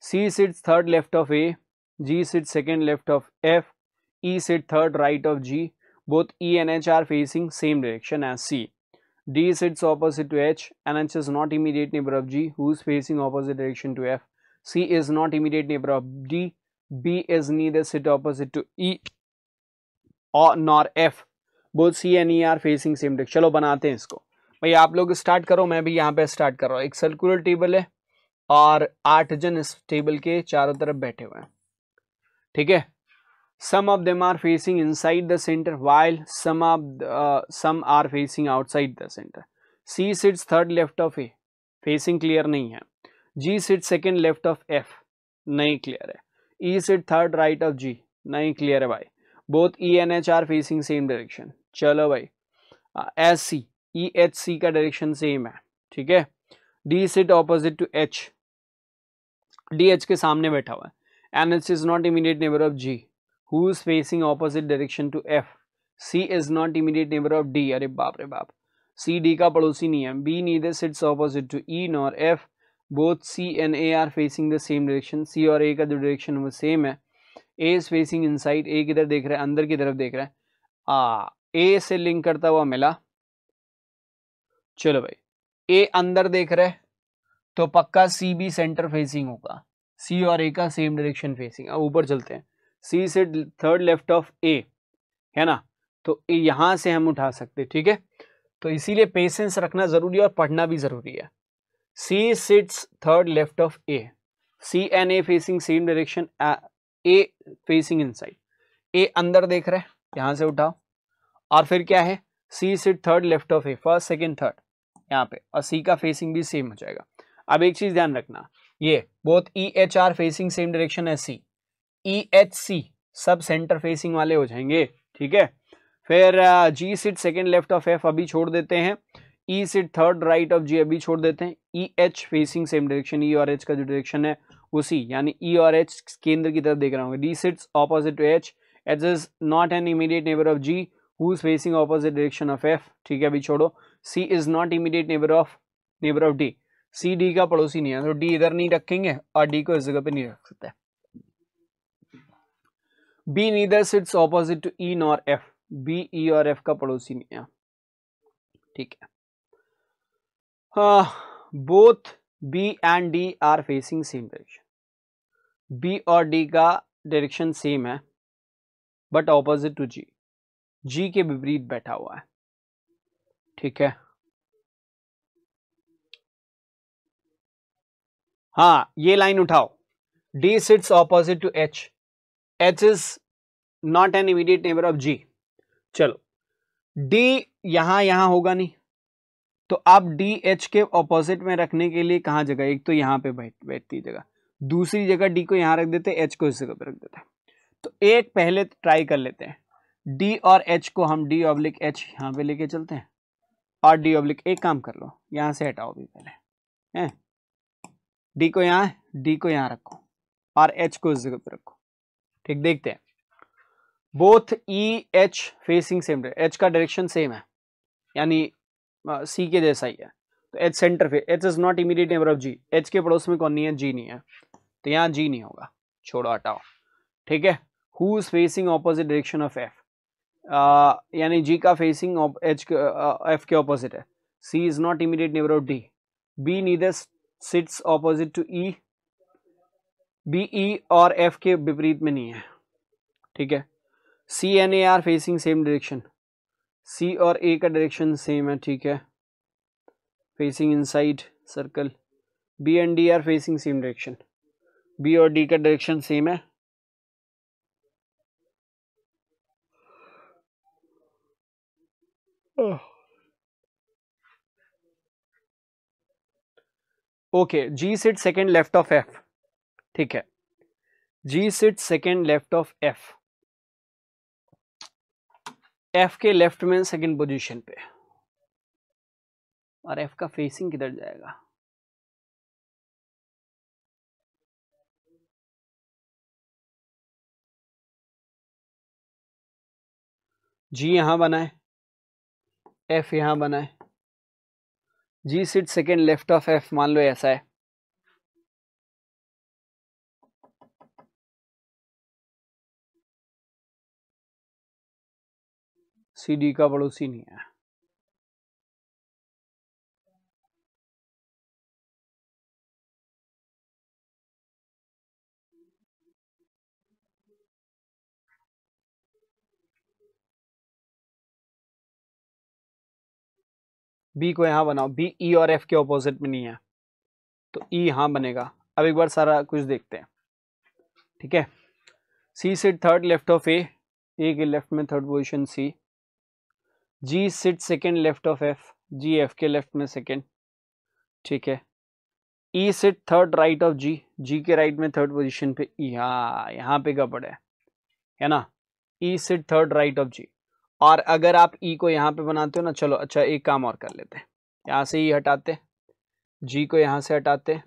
C sits third left of A, G sits second left of F, E sits third right of G. Both E and H are facing same direction as C. D sits opposite to H and is not immediate neighbor of G who is facing opposite direction to F. C is not immediate neighbor of D. B is neither sit opposite to E or nor F. Both C and E are facing same direction. चलो बनाते हैं भाई आप लोग स्टार्ट करो मैं भी यहाँ पे स्टार्ट कर रहा हूँ एक सर्कुलर टेबल है और आठ जन इस टेबल के चारों तरफ बैठे हुए हैं ठीक है some of them are facing inside the centre while some of some are facing outside the centre C sits third left of A facing clear नहीं है G sit second left of F नहीं क्लियर है E sit third right of G नहीं क्लियर है भाई both E and H are facing same direction चलो भाई as uh, C E H C का डायरेक्शन सेम है ठीक है D sit opposite to H D H के सामने बैठा हुआ है and H is not immediate neighbour of G who is facing opposite direction to F C is not immediate neighbour of D अरे बाप रे बाप सी डी का पड़ोसी नहीं है B neither sits opposite to E nor F both C and A are facing the same direction C और ए का जो डायरेक्शन वो सेम है A is facing inside A किधर देख रहा है अंदर की तरफ देख रहा है आ ए से लिंक करता हुआ मिला चलो भाई ए अंदर देख रहे तो पक्का सी भी सेंटर फेसिंग होगा सी और ए का सेम डायरेक्शन फेसिंग अब ऊपर चलते हैं सी से थर्ड लेफ्ट ऑफ ए है ना तो यहां से हम उठा सकते ठीक है तो इसीलिए पेशेंस रखना ज़रूरी है और पढ़ना भी ज़रूरी है C sits third left of A C and A facing same direction A facing inside A अंदर देख रहे हैं यहां से उठाओ और फिर क्या है C sit third left of A first second third यहाँ पे और सी का फेसिंग भी सेम हो जाएगा अब एक चीज़ ध्यान रखना ये both E H are facing same direction है सी ई एच सी सब सेंटर फेसिंग वाले हो जाएंगे ठीक है फिर G sit second left of F अभी छोड़ देते हैं E sit third right of G अभी छोड़ देते हैं E H facing same direction E और एच का जो डायरेक्शन है उसी यानी ई e और एच केंद्र की तरफ देख रहा हूँ D sits opposite to H H is not an immediate neighbour of G who is facing opposite direction of F ठीक है अभी छोड़ो C is not immediate neighbour of neighbour of D C D का पड़ोसी नहीं है तो डी इधर नहीं रखेंगे और डी को इस जगह पे नहीं रख सकते B neither sits opposite to E nor F B E और एफ का पड़ोसी नहीं है ठीक है both B and D are facing same direction B और डी का डायरेक्शन सेम है but opposite to G G के विपरीत बैठा हुआ है ठीक है हाँ ये लाइन उठाओ D sits opposite to H H is not an immediate neighbour of G चलो डी यहां यहां होगा नहीं तो आप डी एच के ऑपोजिट में रखने के लिए कहां जगह एक तो यहां पे बैठ बैठती जगह दूसरी जगह डी को यहां रख देते एच को इस जगह पे रख देते तो एक पहले ट्राई कर लेते हैं डी और एच को हम डी ऑब्लिक एच यहाँ पे लेके चलते हैं और डी ऑब्लिक एक काम कर लो यहाँ से हटाओ भी पहले हैं डी को यहाँ डी को यहाँ रखो और एच को इस जगह पे रखो ठीक देखते हैं both E H facing same H का डायरेक्शन सेम है यानी सी के जैसा ही है तो एच सेंटर पे H is not immediate neighbour of G H के पड़ोस में कौन नहीं है जी नहीं है तो यहाँ जी नहीं होगा छोड़ो हटाओ ठीक है who is facing opposite direction of F Uh, यानी जी का फेसिंग एच एफ के ऑपोजिट uh, uh, है C is not immediate neighbour of D B neither sits opposite to E B E और एफ के विपरीत में नहीं है ठीक है C and A are facing same direction C और ए का डायरेक्शन सेम है ठीक है facing inside circle B and D are facing same direction B और डी का डायरेक्शन सेम है okay G sit second left of F ठीक है G sit second left of F F के लेफ्ट में सेकेंड पोजीशन पे और एफ का फेसिंग किधर जाएगा जी यहां बना है एफ यहाँ बना है G seat second left of F मान लो ऐसा है सी डी का पड़ोसी नहीं है बी को यहाँ बनाओ बी ई e और एफ के ऑपोजिट में नहीं है तो ई e यहाँ बनेगा अब एक बार सारा कुछ देखते हैं ठीक है C sit third left of A A के लेफ्ट में third position C G sit second left of F G F के लेफ्ट में सेकेंड ठीक है E sit third right of G G के राइट में थर्ड पोजिशन पे ई हाँ यहाँ पे का है है ना E sit third right of G और अगर आप ई e को यहाँ पे बनाते हो ना चलो अच्छा एक काम और कर लेते हैं यहाँ से ई e हटाते जी को यहाँ से हटाते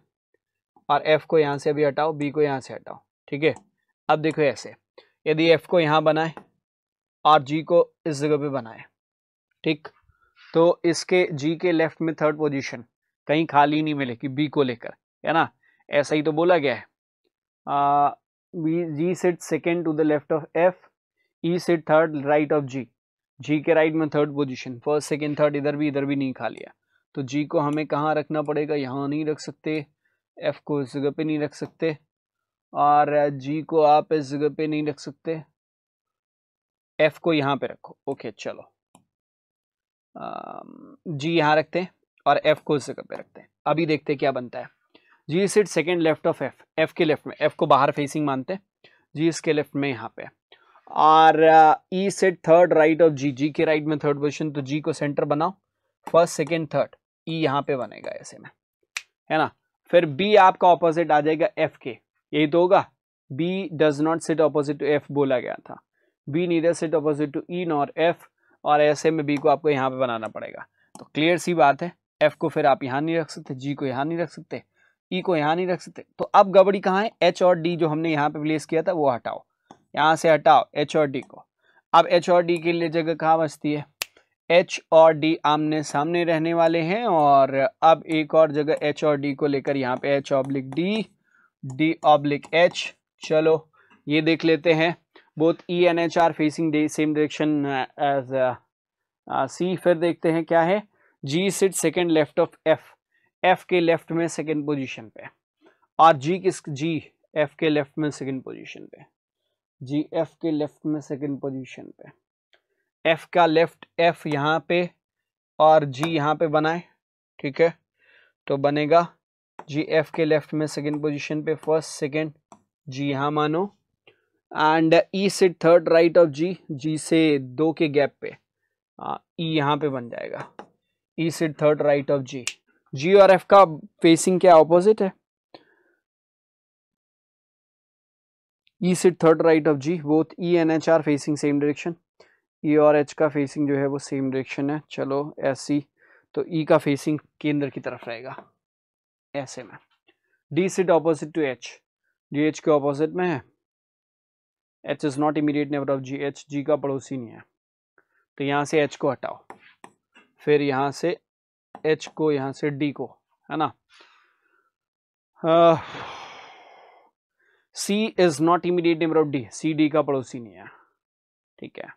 और एफ को यहाँ से अभी हटाओ बी को यहाँ से हटाओ ठीक है अब देखो ऐसे यदि एफ को यहाँ बनाए और जी को इस जगह पे बनाए ठीक तो इसके जी के लेफ्ट में थर्ड पोजीशन कहीं खाली नहीं मिलेगी बी को लेकर है ना ऐसा ही तो बोला गया है B G sit second to the left of F E sit third right of G G के राइट में third position first second third इधर भी इधर भी नहीं खा लिया तो जी को हमें कहाँ रखना पड़ेगा यहाँ नहीं रख सकते एफ को इस जगह पे नहीं रख सकते और जी को आप इस जगह पे नहीं रख सकते एफ को यहाँ पे रखो ओके चलो जी यहाँ रखते हैं और एफ को इस जगह पे रखते हैं अभी देखते हैं क्या बनता है G sit second left of F F के लेफ्ट में एफ को बाहर फेसिंग मानते हैं जी इसके लेफ्ट में यहाँ पे और E set third right of G G के राइट में थर्ड पोजिशन तो जी को सेंटर बनाओ फर्स्ट सेकेंड थर्ड ई यहाँ पे बनेगा ऐसे में है ना फिर बी आपका ऑपोजिट आ जाएगा एफ के यही तो होगा B does not sit opposite to F बोला गया था B neither sit opposite to E nor F और ऐसे में बी को आपको यहाँ पे बनाना पड़ेगा तो क्लियर सी बात है एफ को फिर आप यहाँ नहीं रख सकते जी को यहाँ नहीं रख सकते ई e को यहाँ नहीं रख सकते तो अब गबड़ी कहाँ है एच और डी जो हमने यहाँ पे प्लेस किया था वो हटाओ यहाँ से हटाओ एच और डी को अब एच और डी के लिए जगह कहाँ बचती है एच और डी आमने सामने रहने वाले हैं और अब एक और जगह एच और डी को लेकर यहाँ पे H oblique D D oblique H चलो ये देख लेते हैं both E and H are facing same direction as C फिर देखते हैं क्या है G sit second left of F F के लेफ्ट में सेकेंड पोजिशन पे और जी किस जी एफ के लेफ्ट में सेकेंड पोजिशन पे जी एफ के लेफ्ट में सेकंड पोजीशन पे एफ का लेफ्ट एफ यहाँ पे और जी यहाँ पे बनाए ठीक है तो बनेगा जी एफ के लेफ्ट में सेकंड पोजीशन पे फर्स्ट सेकंड जी यहाँ मानो एंड ई e से third right of G G से दो के गैप पे ई e यहाँ पे बन जाएगा ई e से third right of G G और एफ का फेसिंग क्या ऑपोजिट है E sit third right of G, both E and H are facing same direction. E और H का facing जो है वो same direction है चलो एस तो e का facing केंद्र की तरफ रहेगा ऐसे में D sit opposite to H G H के opposite में है H is not immediate neighbour of G H G का पड़ोसी नहीं है तो यहाँ से एच को हटाओ फिर यहाँ से एच को यहाँ से डी को है ना uh, C is not immediate neighbour of D C D का पड़ोसी नहीं है ठीक है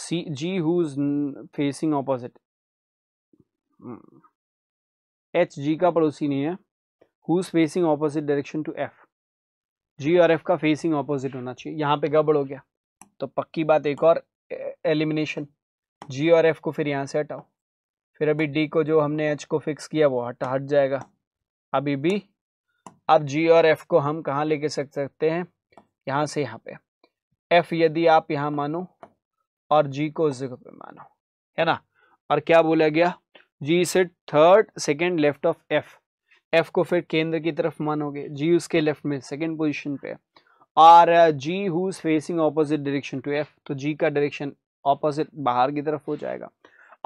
C G who facing opposite H G का पड़ोसी नहीं है who is facing opposite direction to F G और एफ का फेसिंग ऑपोजिट होना चाहिए यहां पे गड़बड़ हो गया तो पक्की बात एक और एलिमिनेशन जी और एफ को फिर यहां से हटाओ फिर अभी डी को जो हमने एच को फिक्स किया वो हट हट जाएगा अभी भी अब जी और एफ को हम कहाँ लेके सक सकते हैं यहाँ से यहाँ पे एफ यदि आप यहाँ मानो और जी को उस जगह पे मानो है ना और क्या बोला गया जी से third second left of F F को फिर केंद्र की तरफ मानोगे जी उसके लेफ्ट में सेकेंड पोजिशन पे और G who facing opposite direction to F तो जी का डायरेक्शन ऑपोजिट बाहर की तरफ हो जाएगा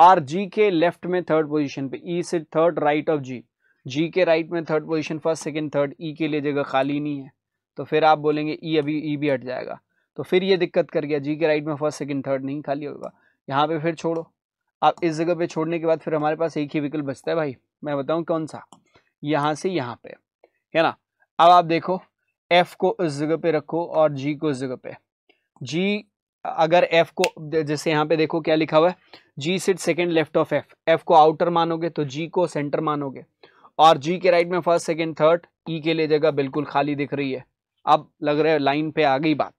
और जी के लेफ्ट में थर्ड पोजीशन पे ई से third right of G G के राइट में third position first second third E के लिए जगह खाली नहीं है तो फिर आप बोलेंगे ई e अभी ई e भी हट जाएगा तो फिर ये दिक्कत कर गया जी के राइट में फर्स्ट सेकंड थर्ड नहीं खाली होगा यहाँ पे फिर छोड़ो आप इस जगह पे छोड़ने के बाद फिर हमारे पास एक ही विकल्प बचता है भाई मैं बताऊँ कौन सा यहाँ से यहाँ पर है ना अब आप देखो एफ़ को इस जगह पर रखो और जी को इस जगह पर जी अगर एफ़ को जैसे यहाँ पर देखो क्या लिखा हुआ है G sit second left of F F को आउटर मानोगे तो जी को सेंटर मानोगे और जी के राइट में फर्स्ट सेकेंड थर्ड ई के लिए जगह बिल्कुल खाली दिख रही है अब लग रहा है लाइन पे आ गई बात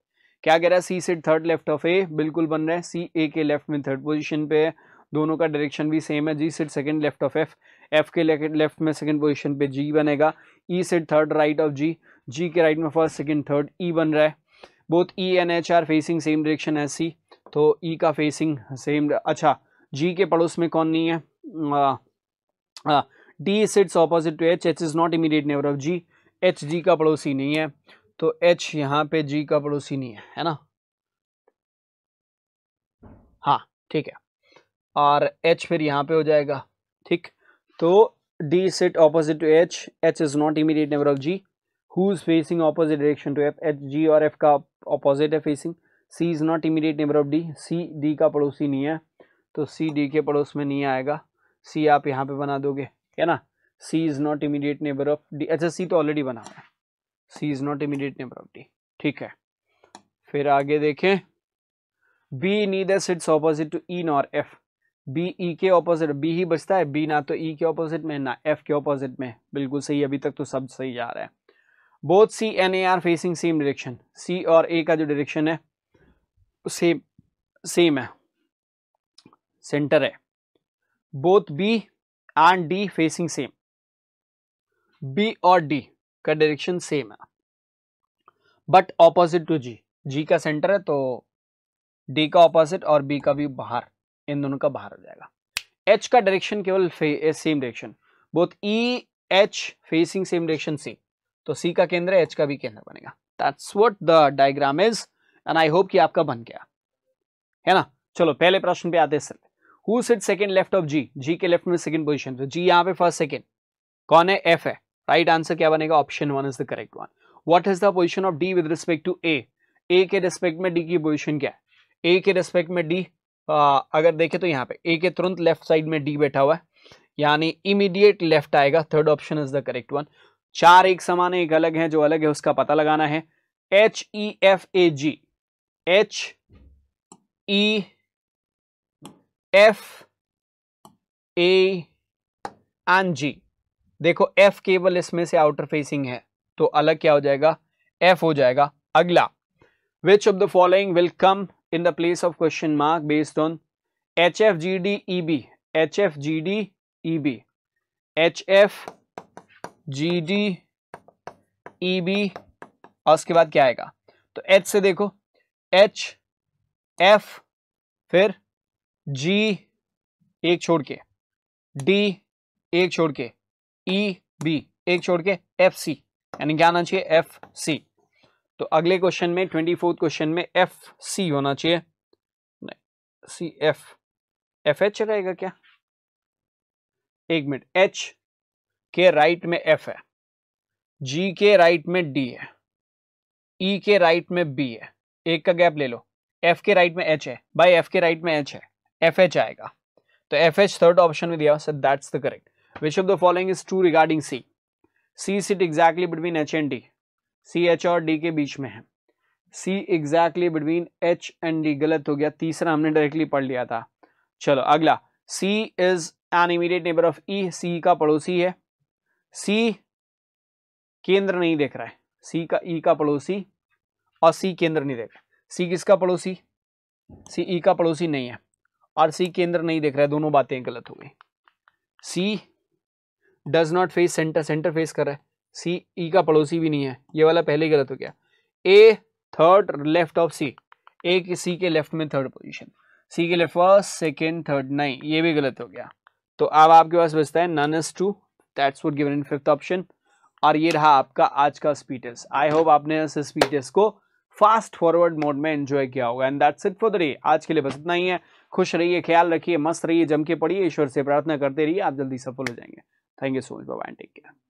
क्या कह रहा है C sit third left of A बिल्कुल बन रहा है सी ए के लेफ्ट में थर्ड पोजीशन पे है दोनों का डायरेक्शन भी सेम है G sit second left of F F के लेफ्ट में सेकंड पोजीशन पे जी बनेगा E set third right of G G के राइट में फर्स्ट सेकंड थर्ड ई बन रहा है both E and H are facing same direction है सी तो ई e का फेसिंग सेम अच्छा जी के पड़ोस में कौन नहीं है आ, आ, D sits opposite to H H is not immediate neighbour of G H G का पड़ोसी नहीं है तो एच यहाँ पे जी का पड़ोसी नहीं है है ना हाँ ठीक है और एच फिर यहाँ पे हो जाएगा ठीक तो D sit opposite to H H is not immediate neighbour of G who is facing opposite direction to F H G और एफ का ऑपोजिट है facing C is not immediate neighbour of D C D का पड़ोसी नहीं है तो सी डी के पड़ोस में नहीं आएगा सी आप यहाँ पे बना दोगे है ना C is not immediate neighbour of D अच्छा सी तो ऑलरेडी बना हुआ है C is not immediate neighbour of D ठीक है फिर आगे देखें B neither sits opposite to E nor F B E के ऑपोजिट बी ही बचता है बी ना तो ई e के ऑपोजिट में ना एफ के ऑपोजिट में बिल्कुल सही अभी तक तो सब सही जा रहा है both C and A are facing same direction C और ए का जो डायरेक्शन है सेम सेम है सेंटर है both B and D facing same B और डी का डायरेक्शन सेम है but opposite to G G का सेंटर है तो डी का ऑपोजिट और बी का भी बाहर इन दोनों का बाहर हो जाएगा एच का डायरेक्शन केवल same direction both E H facing same direction C तो सी का केंद्र है एच का भी केंद्र बनेगा that's what the diagram is and I hope कि आपका बन गया है ना चलो पहले प्रश्न पे आते हैं who sit second left of G G के लेफ्ट में सेकेंड पोजिशन तो जी यहाँ पे फर्स्ट सेकेंड कौन है एफ है राइट right आंसर क्या बनेगा option one is the correct one what is the position of D with respect to A A के रिस्पेक्ट में डी की पोजिशन क्या है ए के रिस्पेक्ट में डी अगर देखे तो यहाँ पे ए के तुरंत लेफ्ट साइड में डी बैठा हुआ है यानी इमीडिएट लेफ्ट आएगा third option is the correct one चार एक समान एक अलग है जो अलग है उसका पता लगाना है H E F A G H E F A N G देखो एफ केवल इसमें से आउटर फेसिंग है तो अलग क्या हो जाएगा एफ हो जाएगा अगला which of the following will come in the place of question mark based on H F G D E B H F G D E B H F G D E B और उसके बाद क्या आएगा तो एच से देखो एच एफ फिर जी एक छोड़ के डी एक छोड़ के ई e, बी एक छोड़ के एफ सी यानी क्या आना चाहिए एफ सी तो अगले क्वेश्चन में ट्वेंटी फोर्थ क्वेश्चन में एफ सी होना चाहिए नहीं सी एफ एफ एच रहेगा क्या एक मिनट एच के राइट में एफ है जी के राइट में डी है ई e के राइट में बी है एक का गैप ले लो एफ के राइट में एच है भाई एफ के राइट में एच है एफ एच आएगा तो एफ एच थर्ड ऑप्शन में दिया sir that's the correct which of the following is true regarding C C sit exactly between H and D C H और डी के बीच में है C exactly between H and D गलत हो गया तीसरा हमने डायरेक्टली पढ़ लिया था चलो अगला C is an immediate neighbour of E C का पड़ोसी है सी केंद्र नहीं देख रहा है सी का ई e का पड़ोसी और सी केंद्र नहीं देख रहा सी किसका पड़ोसी सी ई e का पड़ोसी नहीं है और सी केंद्र नहीं देख रहा है दोनों बातें गलत हो गई C does not face centre centre face कर रहा है सी ई e का पड़ोसी भी नहीं है ये वाला पहले ही गलत हो गया A third left of C A के सी के लेफ्ट में थर्ड पोजिशन सी के लेफ्ट फर्स्ट सेकेंड थर्ड नहीं ये भी गलत हो गया तो अब आपके पास बचता है S two that's what given in fifth option और ये रहा आपका आज का स्पीड टेस्ट आई होप आपने इस स्पीड टेस्ट को फास्ट फॉरवर्ड मोड में एंजॉय किया होगा and that's it for the day आज के लिए बस इतना ही है खुश रहिए ख्याल रखिए मस्त रहिए जम के पड़िए ईश्वर से प्रार्थना करते रहिए आप जल्दी सफल हो जाएंगे थैंक यू सो मच बाबा एंड टेक केयर